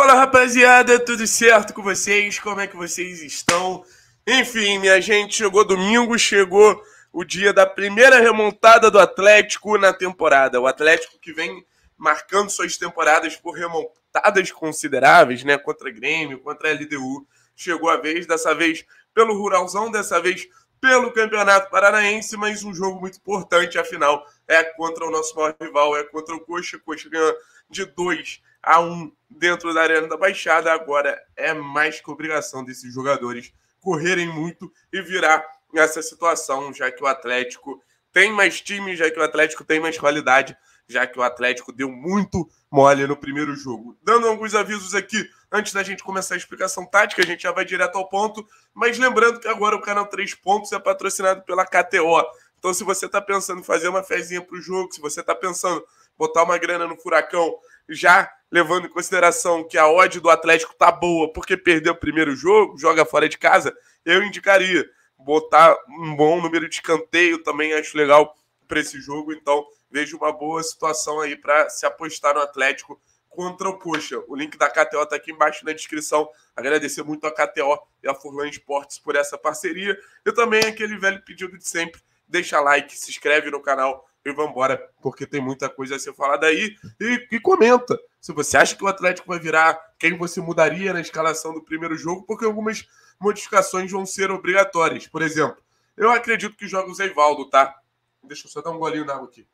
Fala rapaziada, tudo certo com vocês? Como é que vocês estão? Enfim, minha gente, chegou domingo, chegou o dia da primeira remontada do Atlético na temporada. O Atlético que vem marcando suas temporadas por remontadas consideráveis, né? Contra Grêmio, contra LDU. Chegou a vez, dessa vez pelo Ruralzão, dessa vez pelo Campeonato Paranaense, mas um jogo muito importante, afinal, é contra o nosso maior rival, é contra o Coxa. O Coxa ganha de dois a 1 dentro da Arena da Baixada. Agora é mais que obrigação desses jogadores correrem muito e virar essa situação, já que o Atlético tem mais time, já que o Atlético tem mais qualidade, já que o Atlético deu muito mole no primeiro jogo. Dando alguns avisos aqui, antes da gente começar a explicação tática, a gente já vai direto ao ponto, mas lembrando que agora o canal 3 Pontos é patrocinado pela KTO. Então, se você está pensando em fazer uma fezinha para o jogo, se você está pensando botar uma grana no furacão já levando em consideração que a odd do Atlético tá boa porque perdeu o primeiro jogo, joga fora de casa, eu indicaria botar um bom número de escanteio também, acho legal para esse jogo. Então, vejo uma boa situação aí para se apostar no Atlético contra o Puxa O link da KTO está aqui embaixo na descrição. Agradecer muito a KTO e a Furlan Esportes por essa parceria. E também aquele velho pedido de sempre: deixa like, se inscreve no canal e vamos embora, porque tem muita coisa a ser falada aí. E, e comenta se você acha que o Atlético vai virar, quem você mudaria na escalação do primeiro jogo, porque algumas modificações vão ser obrigatórias. Por exemplo, eu acredito que joga o Zé Ivaldo, tá? Deixa eu só dar um golinho na água aqui.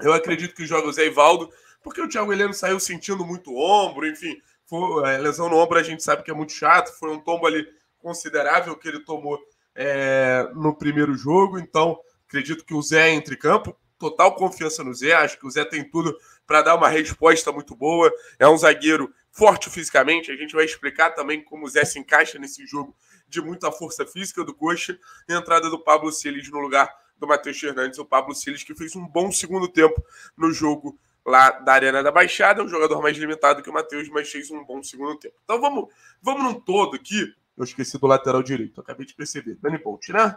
Eu acredito que joga o Zé Ivaldo, porque o Thiago Heleno saiu sentindo muito ombro, enfim, foi, é, lesão no ombro a gente sabe que é muito chato, foi um tombo ali considerável que ele tomou é, no primeiro jogo, então Acredito que o Zé é entre campo, total confiança no Zé, acho que o Zé tem tudo para dar uma resposta muito boa. É um zagueiro forte fisicamente, a gente vai explicar também como o Zé se encaixa nesse jogo de muita força física do Coxa. E a entrada do Pablo Siles no lugar do Matheus Fernandes, o Pablo Siles, que fez um bom segundo tempo no jogo lá da Arena da Baixada, um jogador mais limitado que o Matheus, mas fez um bom segundo tempo. Então vamos, vamos num todo aqui. Eu esqueci do lateral direito, acabei de perceber. Dani Bolt, né?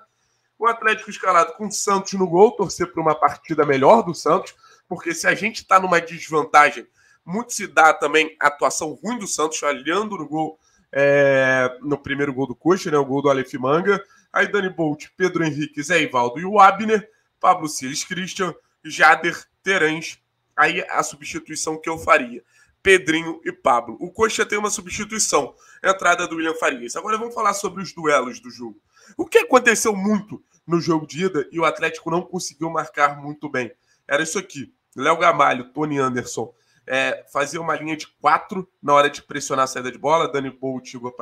o Atlético escalado com o Santos no gol, torcer para uma partida melhor do Santos, porque se a gente está numa desvantagem, muito se dá também a atuação ruim do Santos, olhando no gol, é, no primeiro gol do Coxa, né, o gol do Aleph Manga. Aí Dani Bolt, Pedro Henrique, Zé Ivaldo e o Abner, Pablo Silas Christian, Jader, Terence Aí a substituição que eu faria. Pedrinho e Pablo. O Coxa tem uma substituição, entrada do William Farias. Agora vamos falar sobre os duelos do jogo. O que aconteceu muito no jogo de ida e o Atlético não conseguiu marcar muito bem. Era isso aqui: Léo Gamalho, Tony Anderson. É, fazia uma linha de quatro na hora de pressionar a saída de bola. Dani Bolt, Igor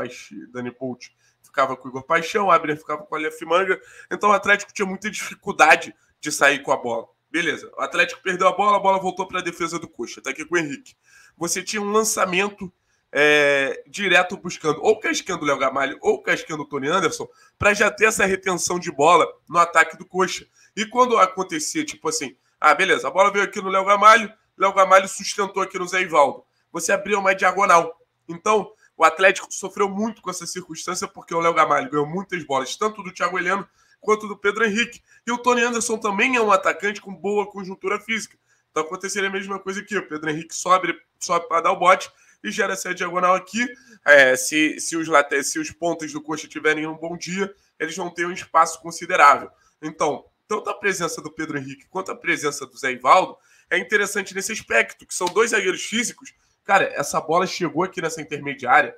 Dani Bolt ficava com o Igor Paixão, Abner ficava com o Aleph Manga. Então o Atlético tinha muita dificuldade de sair com a bola. Beleza, o Atlético perdeu a bola, a bola voltou para a defesa do Coxa. Tá aqui com o Henrique. Você tinha um lançamento é, direto buscando ou cascando o Léo Gamalho ou cascando o Tony Anderson para já ter essa retenção de bola no ataque do Coxa. E quando acontecia, tipo assim, ah, beleza, a bola veio aqui no Léo Gamalho, Léo Gamalho sustentou aqui no Zé Ivaldo. Você abriu uma diagonal. Então, o Atlético sofreu muito com essa circunstância porque o Léo Gamalho ganhou muitas bolas, tanto do Thiago Heleno quanto do Pedro Henrique. E o Tony Anderson também é um atacante com boa conjuntura física. Então aconteceria a mesma coisa aqui. O Pedro Henrique sobe, sobe para dar o bote e gera essa diagonal aqui. É, se, se, os late, se os pontos do coxa tiverem um bom dia, eles vão ter um espaço considerável. Então, tanto a presença do Pedro Henrique quanto a presença do Zé Ivaldo é interessante nesse aspecto, que são dois zagueiros físicos. Cara, essa bola chegou aqui nessa intermediária,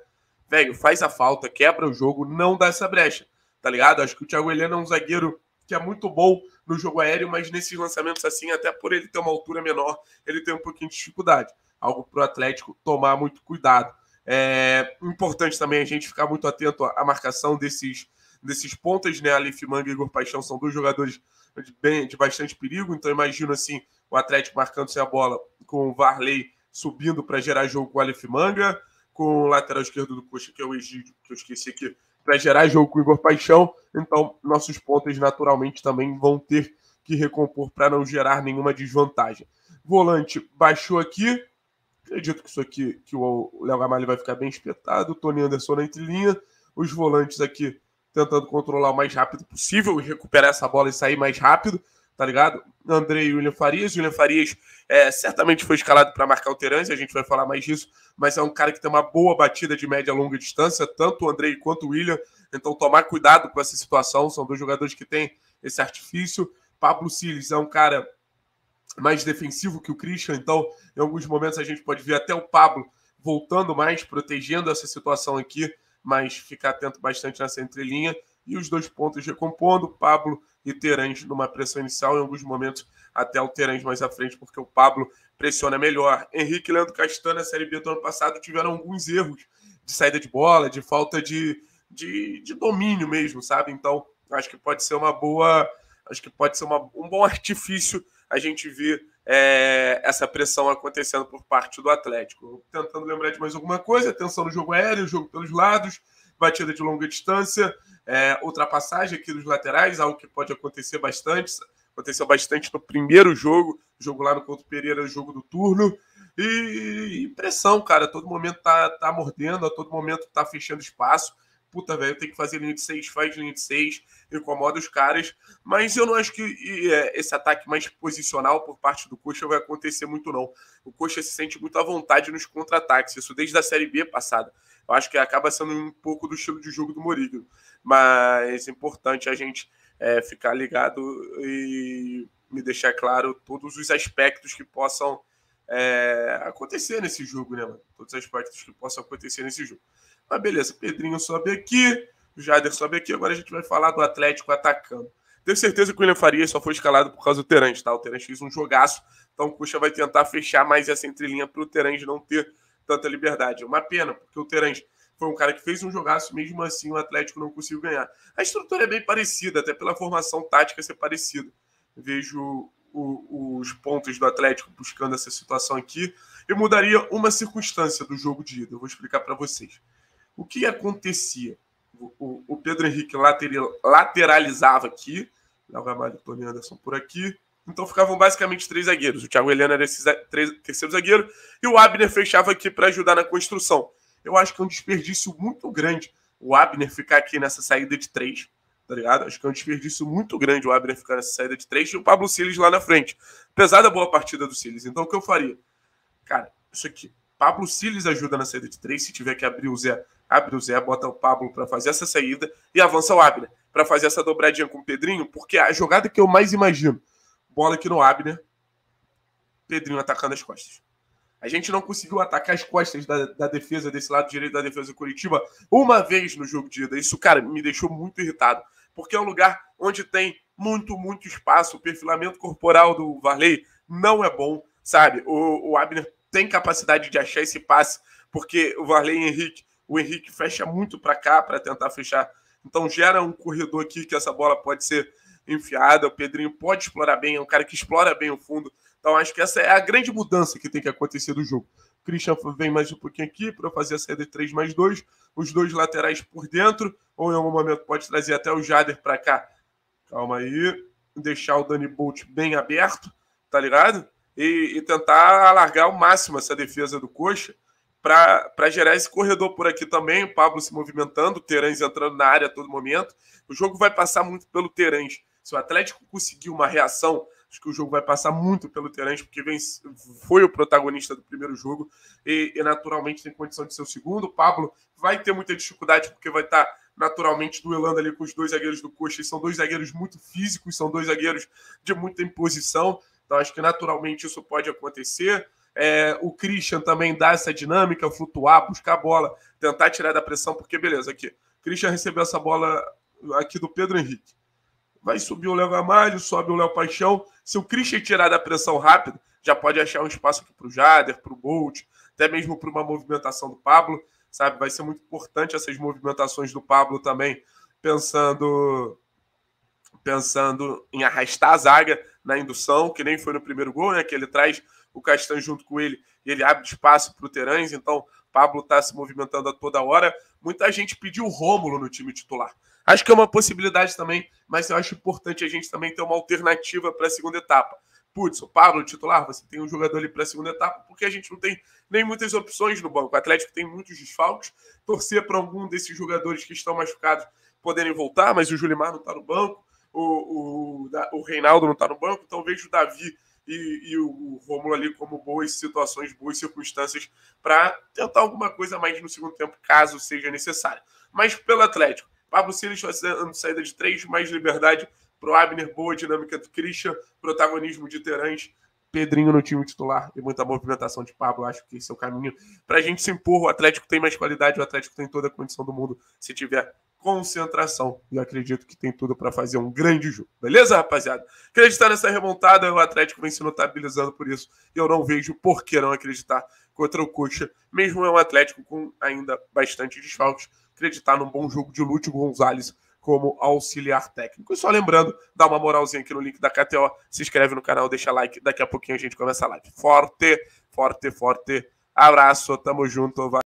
velho, faz a falta, quebra o jogo, não dá essa brecha, tá ligado? Acho que o Thiago Helena é um zagueiro que é muito bom no jogo aéreo, mas nesses lançamentos assim, até por ele ter uma altura menor, ele tem um pouquinho de dificuldade algo para o Atlético tomar muito cuidado. É importante também a gente ficar muito atento à marcação desses, desses pontas, né? Alif Manga e Igor Paixão são dois jogadores de, bem, de bastante perigo, então imagino assim o Atlético marcando sem a bola com o Varley subindo para gerar jogo com o Alif Manga, com o lateral esquerdo do Coxa, que é o Egídio, que eu esqueci aqui, para gerar jogo com o Igor Paixão. Então, nossos pontas naturalmente também vão ter que recompor para não gerar nenhuma desvantagem. Volante baixou aqui, Acredito que isso aqui, que o Léo Gamalho vai ficar bem espetado. O Tony Anderson na entrelinha. Os volantes aqui tentando controlar o mais rápido possível, e recuperar essa bola e sair mais rápido, tá ligado? Andrei, e William Farias. William Farias é, certamente foi escalado para marcar o Terence, a gente vai falar mais disso, mas é um cara que tem uma boa batida de média a longa distância, tanto o Andrei quanto o William. Então, tomar cuidado com essa situação, são dois jogadores que têm esse artifício. Pablo Siles é um cara mais defensivo que o Christian, então em alguns momentos a gente pode ver até o Pablo voltando mais, protegendo essa situação aqui, mas ficar atento bastante nessa entrelinha. E os dois pontos recompondo, Pablo e Terãs numa pressão inicial, em alguns momentos até o Terãs mais à frente, porque o Pablo pressiona melhor. Henrique e Leandro Castanho, na Série B do ano passado, tiveram alguns erros de saída de bola, de falta de, de, de domínio mesmo, sabe? Então, acho que pode ser uma boa, acho que pode ser uma, um bom artifício a gente vê é, essa pressão acontecendo por parte do Atlético. Tentando lembrar de mais alguma coisa, atenção no jogo aéreo, jogo pelos lados, batida de longa distância, é, ultrapassagem aqui dos laterais, algo que pode acontecer bastante. Aconteceu bastante no primeiro jogo, jogo lá no Couto Pereira, jogo do turno. E, e pressão, cara, a todo momento tá, tá mordendo, a todo momento tá fechando espaço puta, velho, tem que fazer linha de 6, faz linha de 6, incomoda os caras. Mas eu não acho que é, esse ataque mais posicional por parte do Coxa vai acontecer muito, não. O Coxa se sente muito à vontade nos contra-ataques, isso desde a Série B passada. Eu acho que acaba sendo um pouco do estilo de jogo do Mourinho. Mas é importante a gente é, ficar ligado e me deixar claro todos os aspectos que possam é, acontecer nesse jogo, né, mano? Todos os aspectos que possam acontecer nesse jogo. Mas ah, beleza, Pedrinho sobe aqui, o Jader sobe aqui. Agora a gente vai falar do Atlético atacando. Tenho certeza que o William Faria só foi escalado por causa do Terange, tá? O Terange fez um jogaço, então o Cuxa vai tentar fechar mais essa entrelinha para o Terange não ter tanta liberdade. É uma pena, porque o Terange foi um cara que fez um jogaço, mesmo assim o Atlético não conseguiu ganhar. A estrutura é bem parecida, até pela formação tática ser parecida. Vejo o, os pontos do Atlético buscando essa situação aqui. Eu mudaria uma circunstância do jogo de ida, eu vou explicar para vocês. O que acontecia? O, o, Pedro Henrique lateralizava aqui, Léo Gamalho e Tony Anderson por aqui. Então ficavam basicamente três zagueiros. O Thiago Helena era esse três, terceiro zagueiro e o Abner fechava aqui para ajudar na construção. Eu acho que é um desperdício muito grande o Abner ficar aqui nessa saída de três, tá ligado? Acho que é um desperdício muito grande o Abner ficar nessa saída de três e o Pablo Siles lá na frente. Apesar da boa partida do Siles. Então o que eu faria? Cara, isso aqui. Pablo Siles ajuda na saída de três. Se tiver que abrir o Zé, abre o Zé, bota o Pablo para fazer essa saída e avança o Abner para fazer essa dobradinha com o Pedrinho, porque a jogada que eu mais imagino, bola aqui no Abner, né? Pedrinho atacando as costas. A gente não conseguiu atacar as costas da, da, defesa, desse lado direito da defesa do Curitiba, uma vez no jogo de ida. Isso, cara, me deixou muito irritado, porque é um lugar onde tem muito, muito espaço. O perfilamento corporal do Varley não é bom, sabe? O, o Abner tem capacidade de achar esse passe, porque o Varley e Henrique o Henrique fecha muito para cá para tentar fechar. Então gera um corredor aqui que essa bola pode ser enfiada. O Pedrinho pode explorar bem, é um cara que explora bem o fundo. Então acho que essa é a grande mudança que tem que acontecer do jogo. O Christian vem mais um pouquinho aqui para fazer a saída de 3 mais 2. Os dois laterais por dentro, ou em algum momento pode trazer até o Jader para cá. Calma aí. Deixar o Dani Bolt bem aberto, tá ligado? E, e tentar alargar ao máximo essa defesa do Coxa para gerar esse corredor por aqui também. O Pablo se movimentando, o Terãs entrando na área a todo momento. O jogo vai passar muito pelo Terãs. Se o Atlético conseguir uma reação, acho que o jogo vai passar muito pelo Terãs, porque vem, foi o protagonista do primeiro jogo e, e naturalmente tem condição de ser o segundo. O Pablo vai ter muita dificuldade, porque vai estar. Tá naturalmente duelando ali com os dois zagueiros do Coxa. E são dois zagueiros muito físicos, são dois zagueiros de muita imposição. Então acho que naturalmente isso pode acontecer. É, o Christian também dá essa dinâmica, flutuar, buscar a bola, tentar tirar da pressão, porque beleza, aqui. Christian recebeu essa bola aqui do Pedro Henrique. Vai subir o Léo Gamalho, sobe o Léo Paixão. Se o Christian tirar da pressão rápido, já pode achar um espaço aqui para o Jader, para o Bolt, até mesmo para uma movimentação do Pablo, sabe? Vai ser muito importante essas movimentações do Pablo também, pensando pensando em arrastar a zaga na indução, que nem foi no primeiro gol, né? Que ele traz o Castan junto com ele e ele abre espaço para o Terãs. Então, Pablo está se movimentando a toda hora. Muita gente pediu Rômulo no time titular. Acho que é uma possibilidade também, mas eu acho importante a gente também ter uma alternativa para a segunda etapa. Putz, o Pablo titular, você tem um jogador ali para a segunda etapa, porque a gente não tem nem muitas opções no banco. O Atlético tem muitos desfalques. Torcer para algum desses jogadores que estão machucados poderem voltar, mas o Julimar não está no banco o, o, o Reinaldo não está no banco, então vejo o Davi e, e o, Rômulo Romulo ali como boas situações, boas circunstâncias para tentar alguma coisa mais no segundo tempo, caso seja necessário. Mas pelo Atlético, Pablo Silas fazendo tá saída de três, mais liberdade para o Abner, boa dinâmica do Christian, protagonismo de Terãs, Pedrinho no time titular e muita movimentação de Pablo. Acho que esse é o caminho para a gente se impor. O Atlético tem mais qualidade, o Atlético tem toda a condição do mundo se tiver concentração. E acredito que tem tudo para fazer um grande jogo. Beleza, rapaziada? Acreditar nessa remontada, o Atlético vem se notabilizando por isso. E eu não vejo por que não acreditar contra o Coxa. Mesmo é um Atlético com ainda bastante desfalques. Acreditar num bom jogo de Lúcio Gonzalez como auxiliar técnico. E só lembrando, dá uma moralzinha aqui no link da KTO, se inscreve no canal, deixa like. Daqui a pouquinho a gente começa a live. Forte, forte, forte. Abraço, tamo junto. Vai.